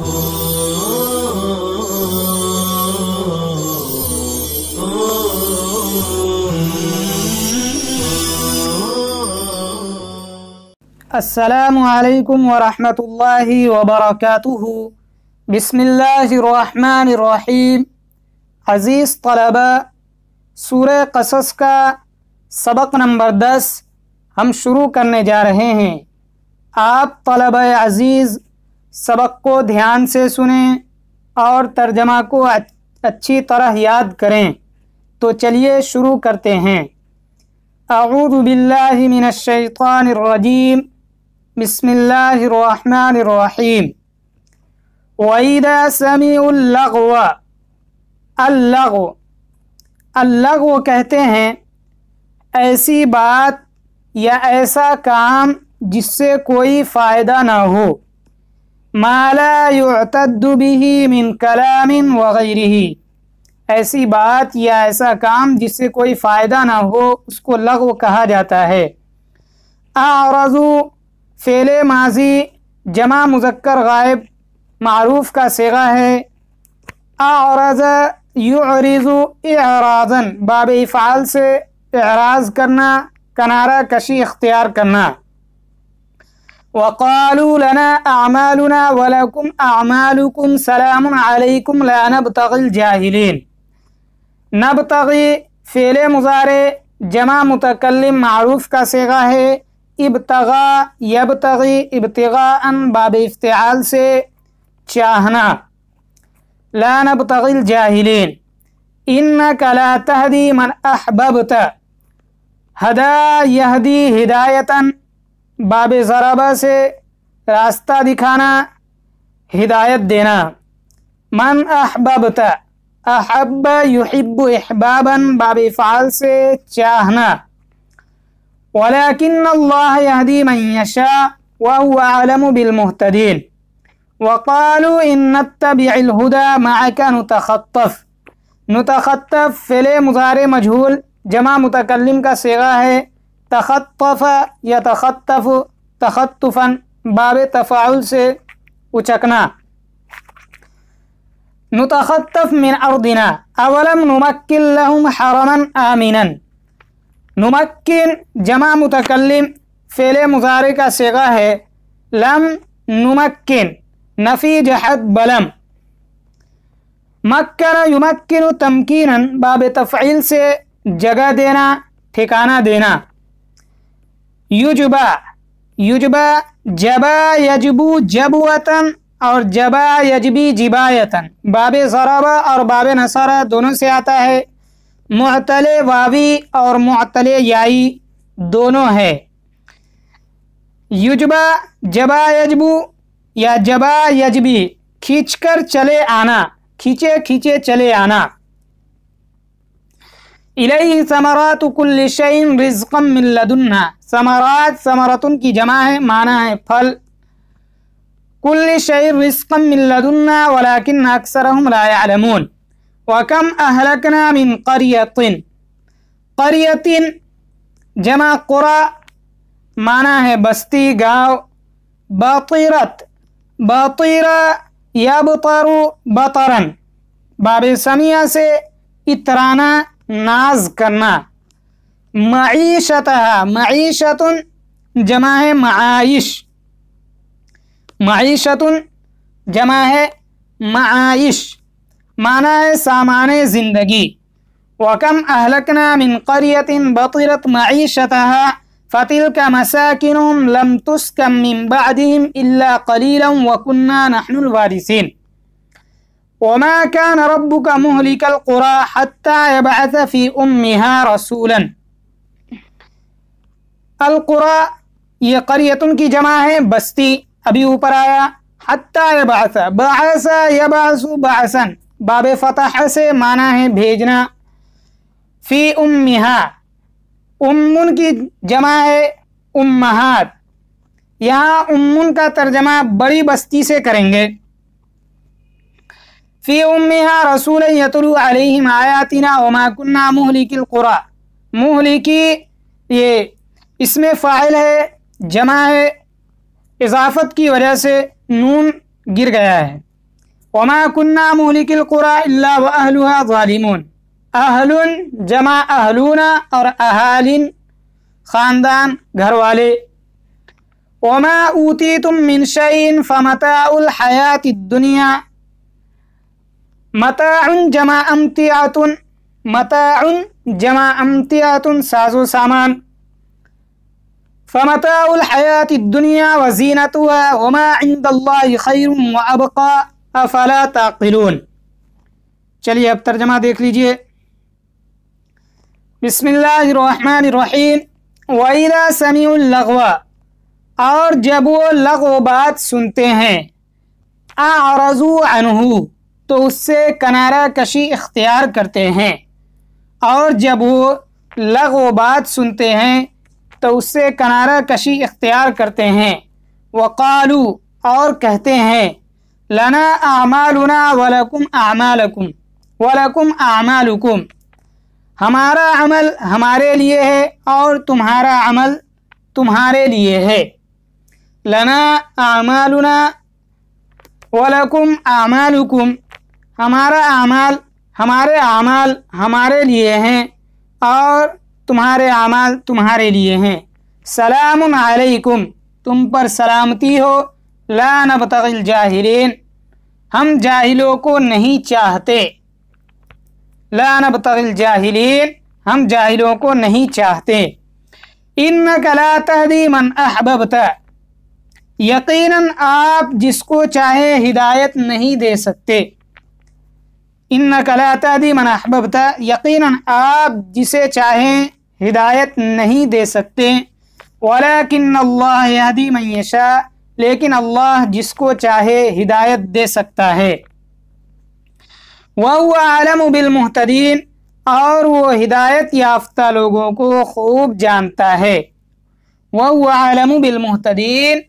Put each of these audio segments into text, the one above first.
السلام علیکم ورحمۃ اللہ وبرکاتہ بسم اللہ الرحمن الرحیم عزیز طلبہ سورہ قصص کا سبق نمبر دس ہم شروع کرنے جا رہے ہیں آپ طلبہ عزیز سبق کو دھیان سے سنیں اور ترجمہ کو اچھی طرح یاد کریں تو چلیے شروع کرتے ہیں اعوذ باللہ من الشیطان الرجیم بسم اللہ الرحمن الرحیم وَإِذَا سَمِعُوا اللَّغْوَ اللغو اللغو کہتے ہیں ایسی بات یا ایسا کام جس سے کوئی فائدہ نہ ہو مالا یعتد به من کلام وغیرہ ایسی بات یا ایسا کام جس سے کوئی فائدہ نہ ہو اس کو لغو کہا جاتا ہے آرزو فیل ماضی جمع مذکر غائب معروف کا سیگا ہے آرز یو عریض اے باب افعال سے اعراض کرنا کنارہ کشی اختیار کرنا وقالوا لنا أعمالنا ولكم أعمالكم سلام عليكم لا نبتغي الجاهلين نبتغي فعل مضارع جمع متكلم معروف کا صیغہ ہے ابتغا ابتغاء باب افتعال سے چاہنا لا نبتغي الجاهلين إنك لا تهدي من أحببت هدا يهدي هداية باب ضربہ سے راستہ دکھانا ہدایت دینا من احببتا احب یحب احبابا باب افعال سے چاہنا ولیکن اللہ یهدی من یشاء وهو عالم وقالوا ان نتبع و انتبالہ نتخطف نتخطف فلے مزارِ مجھول جمع متکلم کا سیغہ ہے تخطف یا تخطف تخطفن باب تفاعل سے اچکنا نتخطف من اردنا اولم نمکن لهم حرما آمینا نمکن جمع متکلم فعل مضارع کا سیگا ہے لم نمکن نفی جہد بلم مکن یمکن تمکینا باب تفعیل سے جگہ دینا ٹھکانہ دینا یجبا یجبا جبا یجبو جبوتن اور جبا یجبی جبایتن باب ذرابہ اور باب نصارہ دونوں سے آتا ہے معتل واوی اور معطل یائی دونوں ہے یجبا جبا یجبو یا جبا یجبی کھینچ کر چلے آنا کھینچے کھینچے چلے آنا إليه ثمرات كل شيء رزقا من لدنا ثمرات ثمرة كي جمع ہے معنی ہے پھل كل شيء رزقا من لدنا ولكن أكثرهم لا يعلمون وكم أهلكنا من قرية قرية جمع قرى معنى ہے بستی گاو باطرت باطرا يبطر بطرا باب سمية سي اترانا ناز کرنا معیشتها معیشتن جمع ہے معائش معیشتن جمع ہے معائش معنی ہے سامان زندگی وَكَمْ أَهْلَكْنَا مِنْ قَرْيَةٍ بَطِرَتْ مَعِيشَتَهَا فَتِلْكَ مَسَاكِنُمْ لَمْ تُسْكَمْ مِنْ بَعْدِهِمْ إِلَّا قَلِيلًا وَكُنَّا نَحْنُ الْوَارِثِينَ وما كان ربك مهلك القرى حتى يبعث في أمها رسولا القرى یہ قریت کی جمع ہے بستی ابھی اوپر آیا حتیٰ بعث یبعث بعثا باب فتح سے معنی ہے بھیجنا فی امہا امن کی جمع ہے امہات یہاں امن کا ترجمہ بڑی بستی سے کریں گے في أمها رسولا يتلو عليهم آياتنا وما كنا مهلك القرى مهلكي ये इसमें फ़ाइल है जमा है इजाफत की वजह से नून गिर गया है वमा कुन्ना मुहलिकुरा वहलुहा ालिमून अहलुन जमा अहलूना और अहालिन ख़ानदान घर वाले वमा ऊती तुम मिनशन फ़मता दुनिया متعن جمع امتیاطن متعن جمع امتیاتن ساز و سامان فمت الحیات دنیا و اللہ خیر ابقا افلا تعقلون چلیے اب ترجمہ دیکھ لیجئے بسم اللہ الرحمن الرحیم وَإِذَا سَمِعُوا اللَّغْوَ اور جب وہ لغو بات سنتے ہیں آرضو عَنْهُ تو اس سے کنارہ کشی اختیار کرتے ہیں اور جب وہ لغ و بات سنتے ہیں تو اس سے کنارہ کشی اختیار کرتے ہیں وقالو اور کہتے ہیں لنا اعمالنا ولکم اعمالکم ولکم اعمالکم ہمارا عمل ہمارے لیے ہے اور تمہارا عمل تمہارے لیے ہے لنا اعمالنا ولکم اعمالکم ہمارا اعمال ہمارے اعمال ہمارے لیے ہیں اور تمہارے اعمال تمہارے لیے ہیں سلام علیکم تم پر سلامتی ہو لا نبتغ الجاہلین ہم جاہلوں کو نہیں چاہتے لا نبتغ الجاہلین ہم جاہلوں کو نہیں چاہتے لا تہدی من احببت یقیناً آپ جس کو چاہے ہدایت نہیں دے سکتے ان نقلا دی منحبا یقیناً آپ جسے چاہیں ہدایت نہیں دے سکتے ولاکن اللہ من معیشہ لیکن اللہ جس کو چاہے ہدایت دے سکتا ہے و عالم بالمحتدین اور وہ ہدایت یافتہ لوگوں کو خوب جانتا ہے و عالم بالمحتدین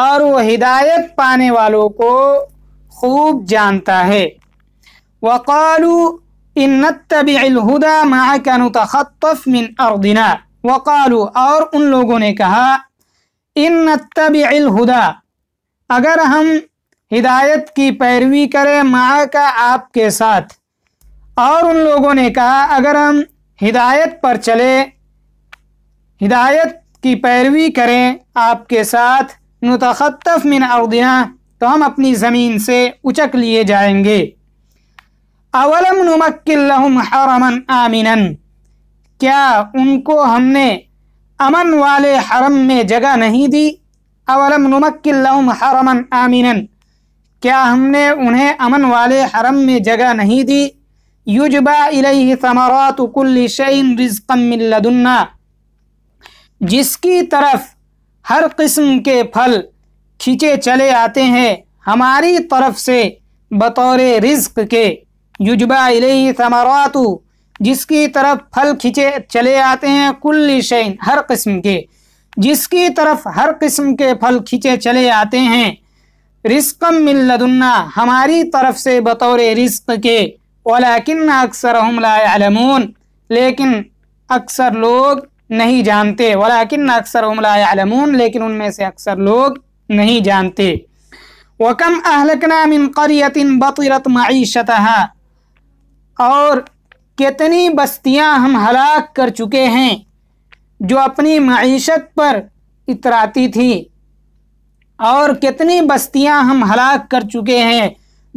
اور وہ ہدایت پانے والوں کو خوب جانتا ہے وقالوا ان نتبع علدا معك نتخطف من ارضنا وقالوا اور ان لوگوں نے کہا ان نتبع الهدی اگر ہم ہدایت کی پیروی کریں ماہ کا آپ کے ساتھ اور ان لوگوں نے کہا اگر ہم ہدایت پر چلے ہدایت کی پیروی کریں آپ کے ساتھ نتخطف من اردنا تو ہم اپنی زمین سے اچک لیے جائیں گے اولم نمکن لهم حرما آمنا کیا ان کو ہم نے امن والے حرم میں جگہ نہیں دی اولم نمکن لهم حرما آمنا کیا ہم نے انہیں امن والے حرم میں جگہ نہیں دی یجبا الیہ ثمرات کل شعین رزقا من لدنا جس کی طرف ہر قسم کے پھل کھنچے چلے آتے ہیں ہماری طرف سے بطور رزق کے یجبا علیہ ثمراتو جس کی طرف پھل کھچے چلے آتے ہیں کل شین ہر قسم کے جس کی طرف ہر قسم کے پھل کھچے چلے آتے ہیں رزقم من لدنا ہماری طرف سے بطور رزق کے ولیکن اکثر لا علمون لیکن اکثر لوگ نہیں جانتے ولیکن اکثر لا علمون لیکن ان میں سے اکثر لوگ نہیں جانتے وکم أَهْلَكْنَا مِنْ قریت بَطِرَتْ مَعِيشَتَهَا اور کتنی بستیاں ہم ہلاک کر چکے ہیں جو اپنی معیشت پر اتراتی تھیں اور کتنی بستیاں ہم ہلاک کر چکے ہیں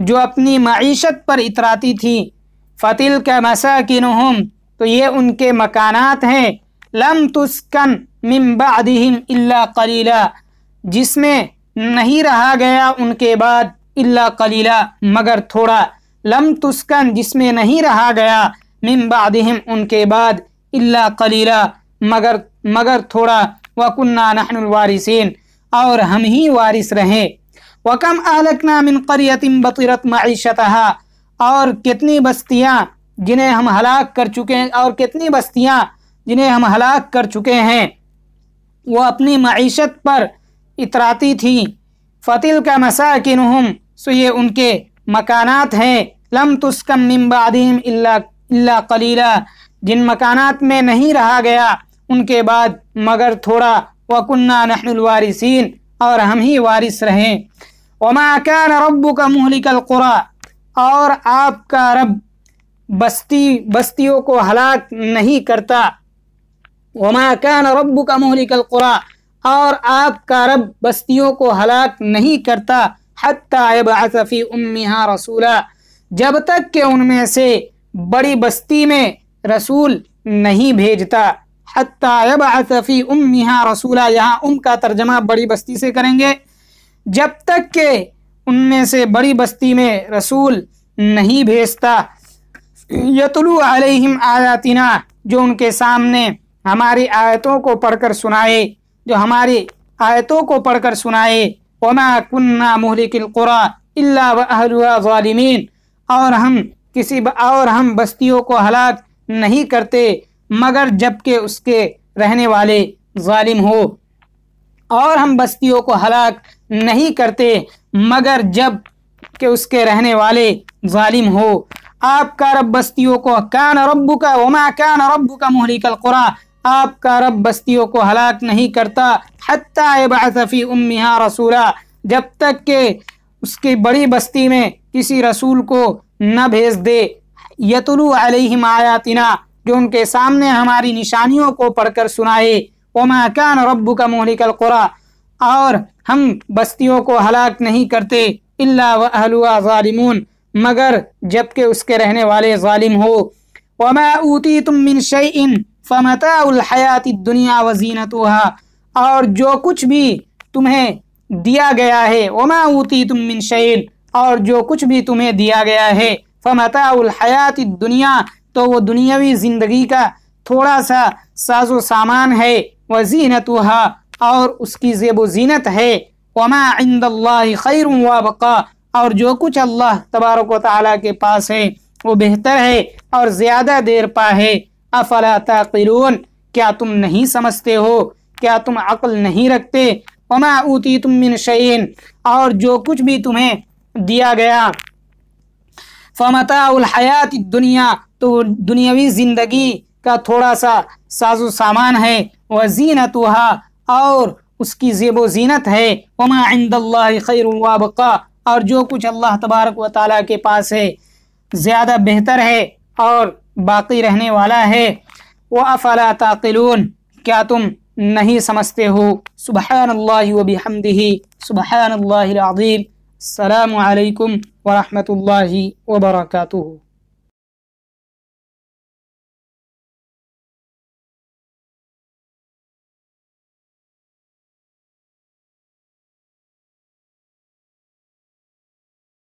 جو اپنی معیشت پر اتراتی تھیں فتل کا مسا تو یہ ان کے مکانات ہیں لم تسکن من بعدہم الا قلیلا جس میں نہیں رہا گیا ان کے بعد اللہ قلیلا مگر تھوڑا لم تسکن جس میں نہیں رہا گیا من بعدہم ان کے بعد اللہ قلیلہ مگر مگر تھوڑا وَكُنَّا نَحْنُ الوارثین اور ہم ہی وارث رہیں وَكَمْ أَهْلَكْنَا مِنْ قَرْيَةٍ بَطِرَتْ مَعِشَتَهَا اور کتنی بستیاں جنہیں ہم ہلاک کر چکے ہیں اور کتنی بستیاں جنہیں ہم ہلاک کر چکے ہیں وہ اپنی معیشت پر اتراتی تھیں فَتِلْكَ کا مسا یہ ان کے مکانات ہیں لم تسکم من بعدیم اللہ اللہ جن مکانات میں نہیں رہا گیا ان کے بعد مگر تھوڑا وَكُنَّا نَحْنُ الْوَارِسِينَ اور ہم ہی وارث رہیں كَانَ رَبُّكَ مُحْلِكَ الْقُرَى اور آپ کا رب بستی بستیوں کو ہلاک نہیں کرتا وَمَا كَانَ رَبُّكَ مُحْلِكَ الْقُرَى اور آپ کا رب بستیوں کو ہلاک نہیں کرتا حتیب فی امیہا رسولہ جب تک کہ ان میں سے بڑی بستی میں رسول نہیں بھیجتا حتائب فی امیہا رسولہ یہاں ام کا ترجمہ بڑی بستی سے کریں گے جب تک کہ ان میں سے بڑی بستی میں رسول نہیں بھیجتا یتلو علیہم آیاتنا جو ان کے سامنے ہماری آیتوں کو پڑھ کر سنائے جو ہماری آیتوں کو پڑھ کر سنائے وما مهلک القری اللہ واهلها ظالمین اور ہم کسی اور ہم بستیوں کو ہلاک نہیں کرتے مگر جب کہ اس کے رہنے والے ظالم ہو اور ہم بستیوں کو ہلاک نہیں کرتے مگر جب کہ اس کے رہنے والے ظالم ہو آپ کا رب بستیوں کو کان ربو کا کان ربو کا مہلک القرآن آپ کا رب بستیوں کو ہلاک نہیں کرتا حتی ابعث فی امیہا رسولہ جب تک کہ اس کی بڑی بستی میں کسی رسول کو نہ بھیج دے یتلو علیہم آیاتنا جو ان کے سامنے ہماری نشانیوں کو پڑھ کر سنائے وما کان ربک مہلک القرا اور ہم بستیوں کو ہلاک نہیں کرتے الا واہلوا ظالمون مگر جبکہ اس کے رہنے والے ظالم ہو وما اوتیتم من شیئن فمتا الحیات دنیا وزینتوہا اور جو کچھ بھی تمہیں دیا گیا ہے وما اوتی تم شعیل اور جو کچھ بھی تمہیں دیا گیا ہے فمتا الحیات دنیا تو وہ دنیاوی زندگی کا تھوڑا سا ساز و سامان ہے وزینتوہا اور اس کی زیب و زینت ہے وما عند اللہ خیر و بقا اور جو کچھ اللہ تبارک و تعالیٰ کے پاس ہے وہ بہتر ہے اور زیادہ دیر پا ہے افلا تعقلون کیا تم نہیں سمجھتے ہو کیا تم عقل نہیں رکھتے وما اوتی تم شعین اور جو کچھ بھی تمہیں دیا گیا فمت الحیات دنیا تو دنیاوی زندگی کا تھوڑا سا ساز و سامان ہے وہ زینت اور اس کی زیب و زینت ہے وما عند اللہ خیر وابقا اور جو کچھ اللہ تبارک و تعالیٰ کے پاس ہے زیادہ بہتر ہے اور باقی رہنے والا ہے وہ افلا تاکلون کیا تم نہیں سمجھتے ہو سبحان اللہ و بحمدہ سبحان اللہ العظیم السلام علیکم ورحمۃ اللہ وبرکاتہ